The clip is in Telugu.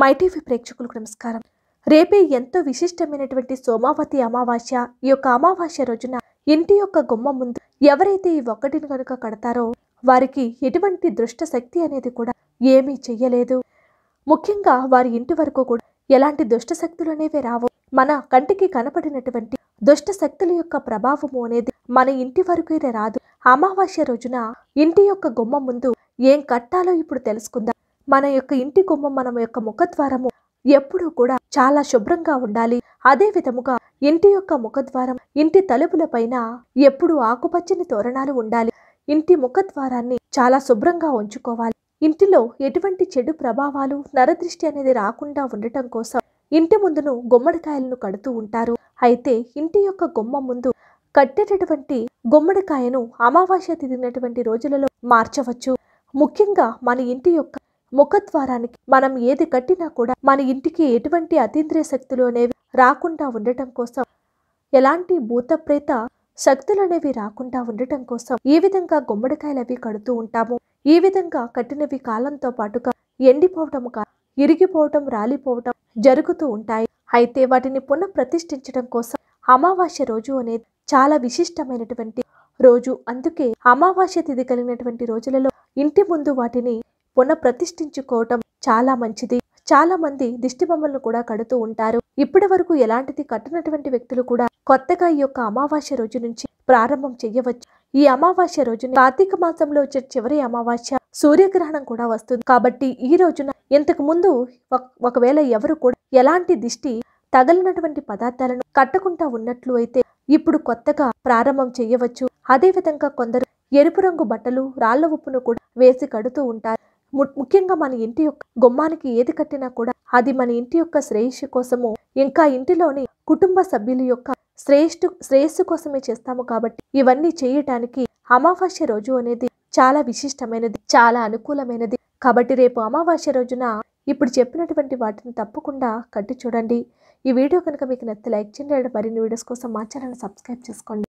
మైటీవీ ప్రేక్షకులకు నమస్కారం రేపే ఎంతో విశిష్టమైనటువంటి సోమావతి అమావాస్య ఈ యొక్క అమావాస్య రోజున ఇంటి యొక్క గుమ్మ ముందు ఎవరైతే ఈ ఒక్కటిని కనుక కడతారో వారికి ఎటువంటి దృష్ట శక్తి అనేది కూడా ఏమీ చెయ్యలేదు ముఖ్యంగా వారి ఇంటి వరకు కూడా ఎలాంటి దుష్ట శక్తులు అనేవి రావు మన కంటికి కనపడినటువంటి దుష్ట శక్తుల యొక్క ప్రభావము అనేది మన ఇంటి వరకు రాదు అమావాస్య రోజున ఇంటి యొక్క గుమ్మ ముందు ఏం కట్టాలో ఇప్పుడు తెలుసుకుందాం మన యొక్క ఇంటి గుమ్మ మన యొక్క ముఖద్వారము ఎప్పుడూ కూడా చాలా శుభ్రంగా ఉండాలి అదే విధముగా ఇంటి యొక్క ముఖద్వారం ఇంటి తలుపుల పైన ఎప్పుడు ఆకుపచ్చని తోరణాలు ఉండాలి ఇంటి ముఖద్వారాన్ని చాలా శుభ్రంగా ఉంచుకోవాలి ఇంటిలో ఎటువంటి చెడు ప్రభావాలు నరదృష్టి అనేది రాకుండా ఉండటం కోసం ఇంటి ముందును గుమ్మడికాయలను కడుతూ ఉంటారు అయితే ఇంటి యొక్క గుమ్మ ముందు కట్టేటటువంటి గుమ్మడికాయను అమావాస్య తిరిగినటువంటి రోజులలో మార్చవచ్చు ముఖ్యంగా మన ఇంటి యొక్క ముఖద్వారానికి మనం ఏది కట్టినా కూడా మన ఇంటికి ఎటువంటి అతీంద్రియ శక్తులు అనేవి రాకుండా ఉండటం కోసం ఎలాంటి భూతప్రేత శక్తులు అనేవి రాకుండా ఉండటం కోసం ఈ విధంగా గుమ్మడికాయలు అవి కడుతూ ఉంటాము ఈ విధంగా కట్టినవి కాలంతో పాటుగా ఎండిపోవటం ఇరిగిపోవటం రాలిపోవటం జరుగుతూ ఉంటాయి అయితే వాటిని పునః ప్రతిష్ఠించడం కోసం అమావాస్య రోజు అనేది చాలా విశిష్టమైనటువంటి రోజు అందుకే అమావాస్య తిథి కలిగినటువంటి రోజులలో ఇంటి ముందు వాటిని పునఃప్రతిష్ఠించుకోవటం చాలా మంచిది చాలా మంది దిష్టి బొమ్మలను కూడా కడుతూ ఉంటారు ఇప్పటి వరకు ఎలాంటిది కట్టినటువంటి వ్యక్తులు కూడా కొత్తగా ఈ యొక్క అమావాస్య రోజు నుంచి ప్రారంభం చేయవచ్చు ఈ అమావాస్య రోజున కార్తీక మాసంలో వచ్చే చివరి అమావాస్య సూర్యగ్రహణం కూడా వస్తుంది కాబట్టి ఈ రోజున ఇంతకు ముందు ఒకవేళ ఎవరు కూడా ఎలాంటి దిష్టి తగలినటువంటి పదార్థాలను కట్టకుండా ఉన్నట్లు అయితే ఇప్పుడు కొత్తగా ప్రారంభం చేయవచ్చు అదేవిధంగా కొందరు ఎరుపు రంగు బట్టలు రాళ్ల ఉప్పును కూడా వేసి కడుతూ ఉంటారు ముఖ్యంగా మన ఇంటి యొక్క గుమ్మానికి ఏది కట్టినా కూడా అది మన ఇంటి యొక్క శ్రేయస్సు కోసము ఇంకా ఇంటిలోని కుటుంబ సభ్యుల యొక్క శ్రేష్ఠ శ్రేయస్సు కోసమే చేస్తాము కాబట్టి ఇవన్నీ చేయటానికి అమావాస్య రోజు అనేది చాలా విశిష్టమైనది చాలా అనుకూలమైనది కాబట్టి రేపు అమావాస్య రోజున ఇప్పుడు చెప్పినటువంటి వాటిని తప్పకుండా కట్టి చూడండి ఈ వీడియో కనుక మీకు నచ్చితే లైక్ చేయండి మరిన్ని వీడియోస్ కోసం మా ఛానల్ సబ్స్క్రైబ్ చేసుకోండి